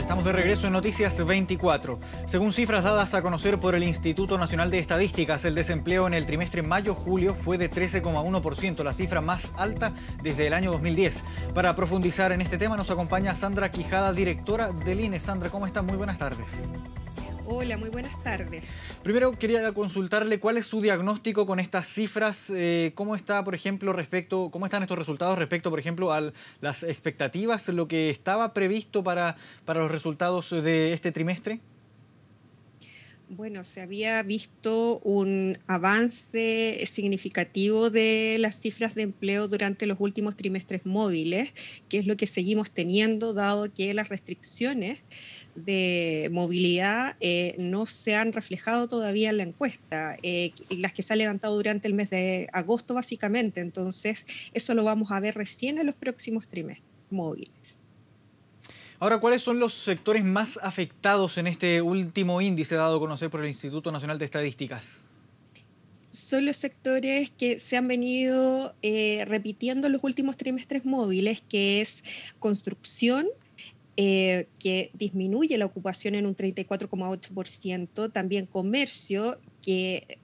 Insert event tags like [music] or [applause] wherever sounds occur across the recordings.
Estamos de regreso en Noticias 24. Según cifras dadas a conocer por el Instituto Nacional de Estadísticas, el desempleo en el trimestre mayo-julio fue de 13,1%, la cifra más alta desde el año 2010. Para profundizar en este tema nos acompaña Sandra Quijada, directora del INE. Sandra, ¿cómo estás? Muy buenas tardes. Hola, muy buenas tardes. Primero quería consultarle cuál es su diagnóstico con estas cifras, eh, cómo está, por ejemplo, respecto, cómo están estos resultados respecto, por ejemplo, a las expectativas, lo que estaba previsto para los resultados de este trimestre. Bueno, se había visto un avance significativo de las cifras de empleo durante los últimos trimestres móviles, que es lo que seguimos teniendo, dado que las restricciones de movilidad eh, no se han reflejado todavía en la encuesta, eh, las que se ha levantado durante el mes de agosto básicamente. Entonces, eso lo vamos a ver recién en los próximos trimestres móviles. Ahora, ¿cuáles son los sectores más afectados en este último índice dado a conocer por el Instituto Nacional de Estadísticas? son los sectores que se han venido eh, repitiendo los últimos trimestres móviles, que es construcción, eh, que disminuye la ocupación en un 34,8%, también comercio, que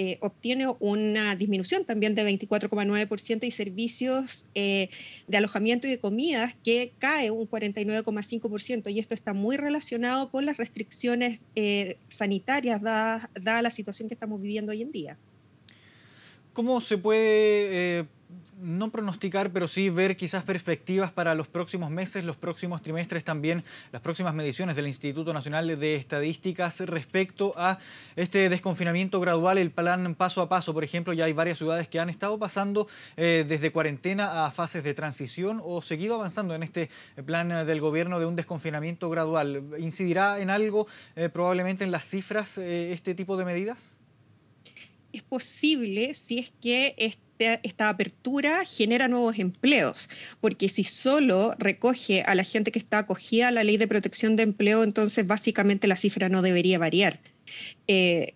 eh, obtiene una disminución también de 24,9% y servicios eh, de alojamiento y de comidas que cae un 49,5% y esto está muy relacionado con las restricciones eh, sanitarias dadas, dada la situación que estamos viviendo hoy en día. ¿Cómo se puede no pronosticar, pero sí ver quizás perspectivas para los próximos meses, los próximos trimestres también, las próximas mediciones del Instituto Nacional de Estadísticas respecto a este desconfinamiento gradual, el plan paso a paso. Por ejemplo, ya hay varias ciudades que han estado pasando eh, desde cuarentena a fases de transición o seguido avanzando en este plan del gobierno de un desconfinamiento gradual. ¿Incidirá en algo eh, probablemente en las cifras eh, este tipo de medidas? es posible si es que este, esta apertura genera nuevos empleos, porque si solo recoge a la gente que está acogida a la ley de protección de empleo, entonces básicamente la cifra no debería variar. Eh,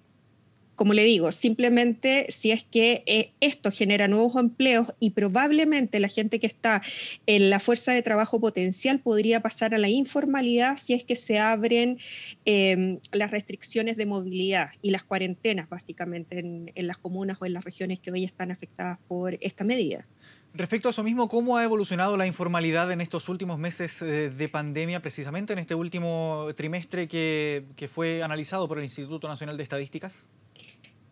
como le digo, simplemente si es que eh, esto genera nuevos empleos y probablemente la gente que está en la fuerza de trabajo potencial podría pasar a la informalidad si es que se abren em, las restricciones de movilidad y las cuarentenas básicamente en, las comunas o en las regiones que hoy están afectadas por esta medida. Respecto a eso mismo, ¿cómo ha evolucionado la informalidad en estos últimos meses eh, de pandemia, precisamente en este último trimestre que, que fue analizado por el Instituto Nacional de Estadísticas?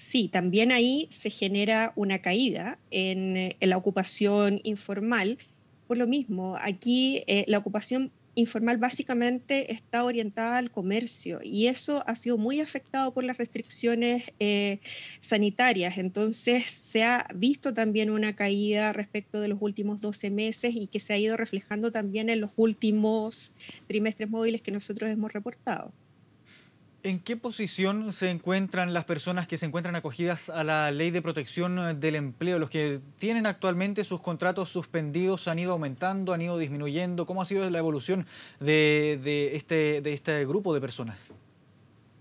Sí, también ahí se genera una caída en, eh, la ocupación informal. Por lo mismo, aquí eh, la ocupación informal básicamente está orientada al comercio y eso ha sido muy afectado por las restricciones eh, sanitarias. Entonces se ha visto también una caída respecto de los últimos 12 meses y que se ha ido reflejando también en los últimos trimestres móviles que nosotros hemos reportado. ¿En qué posición se encuentran las personas que se encuentran acogidas a la ley de protección eh, del empleo? ¿Los que tienen actualmente sus contratos suspendidos han ido aumentando, han ido disminuyendo? ¿Cómo ha sido la evolución de, este, de este grupo de personas?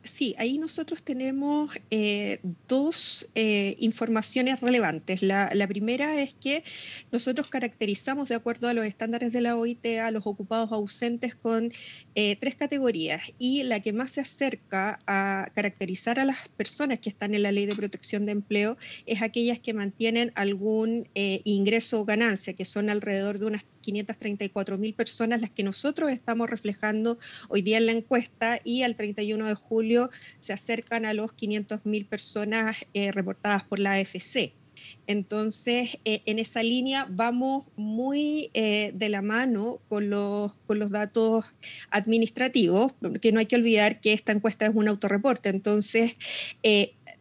Sí, ahí nosotros tenemos eh, dos eh, informaciones relevantes. La, primera es que nosotros caracterizamos, de acuerdo a los estándares de la OIT, a los ocupados ausentes con eh, tres categorías y la que más se acerca a caracterizar a las personas que están en la ley de protección de empleo es aquellas que mantienen algún ingreso o ganancia, que son alrededor de unas 534 mil personas las que nosotros estamos reflejando hoy día en la encuesta y al 31 de julio se acercan a los 500.000 personas eh, reportadas por la AFC. Entonces, eh, en esa línea vamos muy eh, de la mano con los, con los datos administrativos, porque no hay que olvidar que esta encuesta es un autorreporte. Entonces,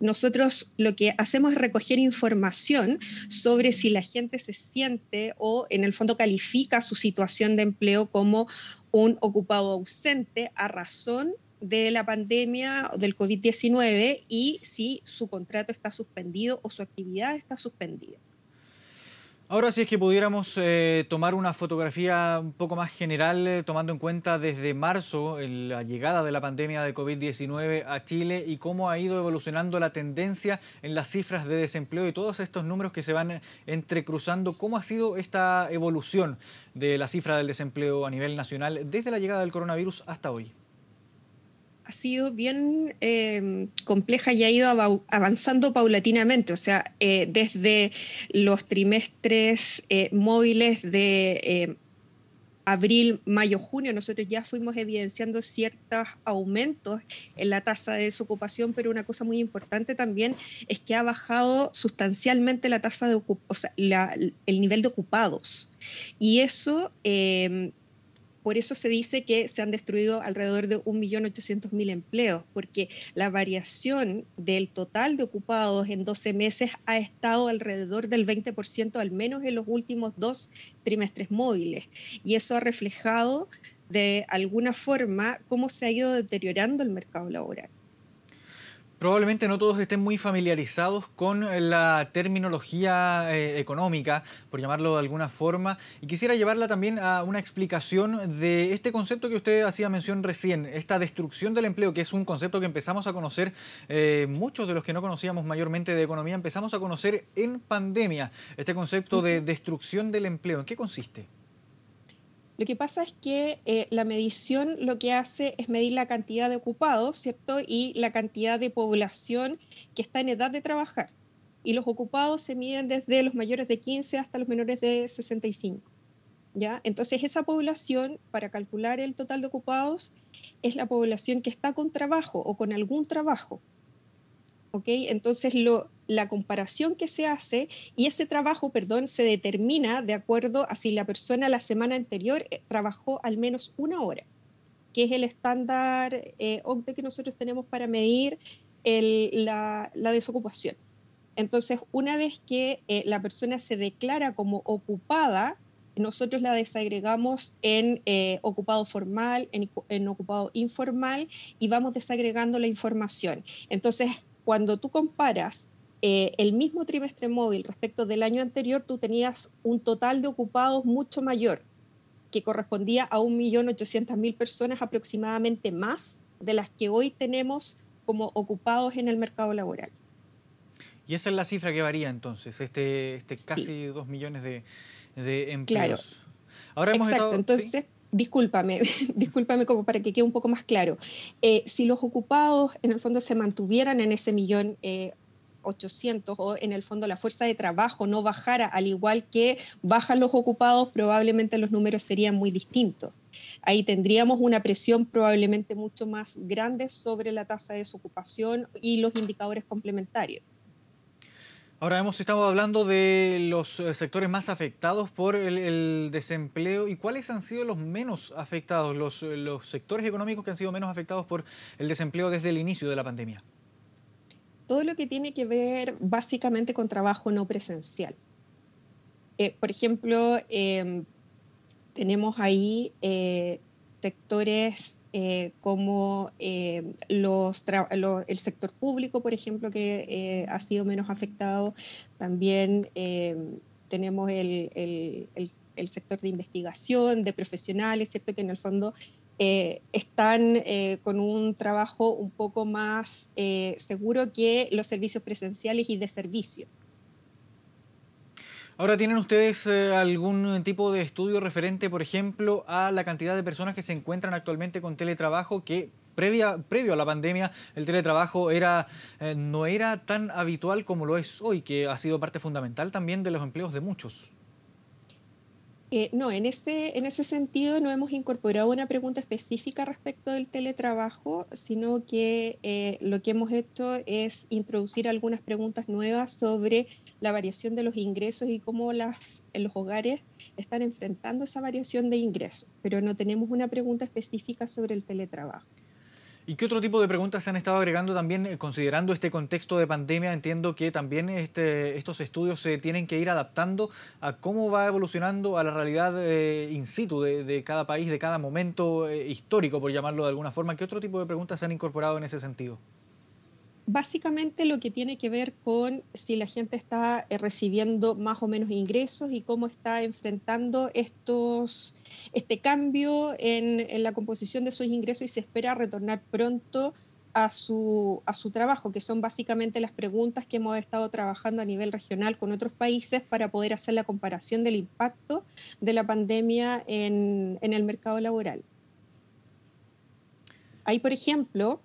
nosotros lo que hacemos es recoger información sobre si la gente se siente o en el fondo califica su situación de empleo como un ocupado ausente a razón de la pandemia o del COVID-19 y si su contrato está suspendido o su actividad está suspendida. Ahora si es que pudiéramos eh, tomar una fotografía un poco más general, eh, tomando en cuenta desde marzo la llegada de la pandemia de COVID-19 a Chile y cómo ha ido evolucionando la tendencia en las cifras de desempleo y todos estos números que se van eh, entrecruzando, cómo ha sido esta evolución de la cifra del desempleo a nivel nacional desde la llegada del coronavirus hasta hoy ha sido bien em, compleja y ha ido avanzando paulatinamente, o sea, eh, desde los trimestres eh, móviles de em, abril, mayo, junio, nosotros ya fuimos evidenciando ciertos aumentos en la tasa de desocupación, pero una cosa muy importante también es que ha bajado sustancialmente la tasa de el nivel de ocupados. Y eso em, por eso se dice que se han destruido alrededor de 1.800.000 empleos, porque la variación del total de ocupados en 12 meses ha estado alrededor del 20%, al menos en los últimos dos trimestres móviles. Y eso ha reflejado de alguna forma cómo se ha ido deteriorando el mercado laboral. Probablemente no todos estén muy familiarizados con eh, la terminología eh, económica, por llamarlo de alguna forma, y quisiera llevarla también a una explicación de este concepto que usted hacía mención recién, esta destrucción del empleo, que es un concepto que empezamos a conocer eh, muchos de los que no conocíamos mayormente de economía, empezamos a conocer en pandemia, este concepto de destrucción del empleo. ¿En qué consiste? Lo que pasa es que eh, la medición lo que hace es medir la cantidad de ocupados, ¿cierto? Y la cantidad de población que está en edad de trabajar. Y los ocupados se miden desde los mayores de 15 hasta los menores de 65. ¿Ya? Entonces esa población, para calcular el total de ocupados, es la población que está con trabajo o con algún trabajo. Entonces lo, la comparación que se hace y ese trabajo, perdón, se determina de acuerdo a si la persona la semana anterior eh, trabajó al menos una hora, que es el estándar eh, que nosotros tenemos para medir la, desocupación. Entonces, una vez que eh, la persona se declara como ocupada, nosotros la desagregamos en ocupado formal, en, en, ocupado informal y vamos desagregando la información. Entonces, cuando tú comparas eh, el mismo trimestre móvil respecto del año anterior, tú tenías un total de ocupados mucho mayor, que correspondía a 1.800.000 personas aproximadamente más de las que hoy tenemos como ocupados en el mercado laboral. Y esa es la cifra que varía entonces, este, este casi 2 millones de, empleos. Ahora hemos Exacto, entonces discúlpame, [laughs] discúlpame como para que quede un poco más claro, eh, si los ocupados en el fondo se mantuvieran en ese millón... 800 eh, o en el fondo la fuerza de trabajo no bajara, al igual que bajan los ocupados, probablemente los números serían muy distintos. Ahí tendríamos una presión probablemente mucho más grande sobre la tasa de desocupación y los indicadores complementarios. Ahora hemos estado hablando de los eh, sectores más afectados por el, desempleo y cuáles han sido los menos afectados, los, eh, los, sectores económicos que han sido menos afectados por el desempleo desde el inicio de la pandemia. Todo lo que tiene que ver básicamente con trabajo no presencial. Eh, por ejemplo, em, tenemos ahí sectores eh, como eh, el sector público, por ejemplo, que eh, ha sido menos afectado. También tenemos el, sector de investigación, de profesionales, ¿cierto? que en el fondo están con un trabajo un poco más seguro que los servicios presenciales y de servicio. Ahora, ¿tienen ustedes eh, algún eh, tipo de estudio referente, por ejemplo, a la cantidad de personas que se encuentran actualmente con teletrabajo que previo a la pandemia el teletrabajo era, eh, no era tan habitual como lo es hoy, que ha sido parte fundamental también de los empleos de muchos? no, en ese, en ese sentido no hemos incorporado una pregunta específica respecto del teletrabajo, sino que lo que hemos hecho es introducir algunas preguntas nuevas sobre la variación de los ingresos y cómo las, los hogares están enfrentando esa variación de ingresos, pero no tenemos una pregunta específica sobre el teletrabajo. ¿Y qué otro tipo de preguntas se han estado agregando también, eh, considerando este contexto de pandemia? Entiendo que también este, estos estudios se tienen que ir adaptando a cómo va evolucionando a la realidad eh, in situ de, de, cada país, de cada momento eh, histórico, por llamarlo de alguna forma. ¿Qué otro tipo de preguntas se han incorporado en ese sentido? básicamente lo que tiene que ver con si la gente está eh, recibiendo más o menos ingresos y cómo está enfrentando este cambio en, la composición de sus ingresos y se espera retornar pronto a su, trabajo, que son básicamente las preguntas que hemos estado trabajando a nivel regional con otros países para poder hacer la comparación del impacto de la pandemia en, en el mercado laboral. Ahí, por ejemplo,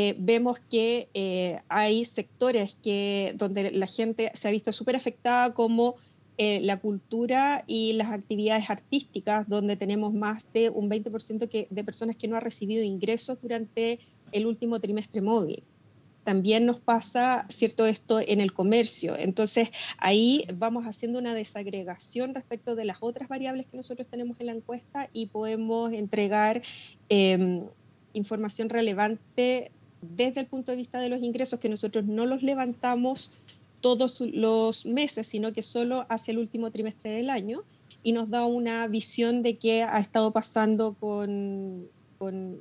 eh, vemos que eh, hay sectores que, donde la gente se ha visto súper afectada como eh, la cultura y las actividades artísticas, donde tenemos más de un 20% que, de personas que no han recibido ingresos durante el último trimestre móvil. También nos pasa, cierto, esto en el comercio. Entonces, ahí vamos haciendo una desagregación respecto de las otras variables que nosotros tenemos en la encuesta y podemos entregar em, información relevante desde el punto de vista de los ingresos, que nosotros no los levantamos todos los meses, sino que solo hace el último trimestre del año, y nos da una visión de qué ha estado pasando con, con,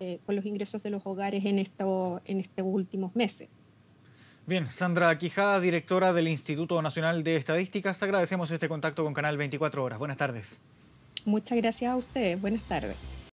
eh, los ingresos de los hogares en, en estos últimos meses. Bien, Sandra Quijada, directora del Instituto Nacional de Estadísticas, agradecemos este contacto con Canal 24 Horas. Buenas tardes. Muchas gracias a ustedes. Buenas tardes.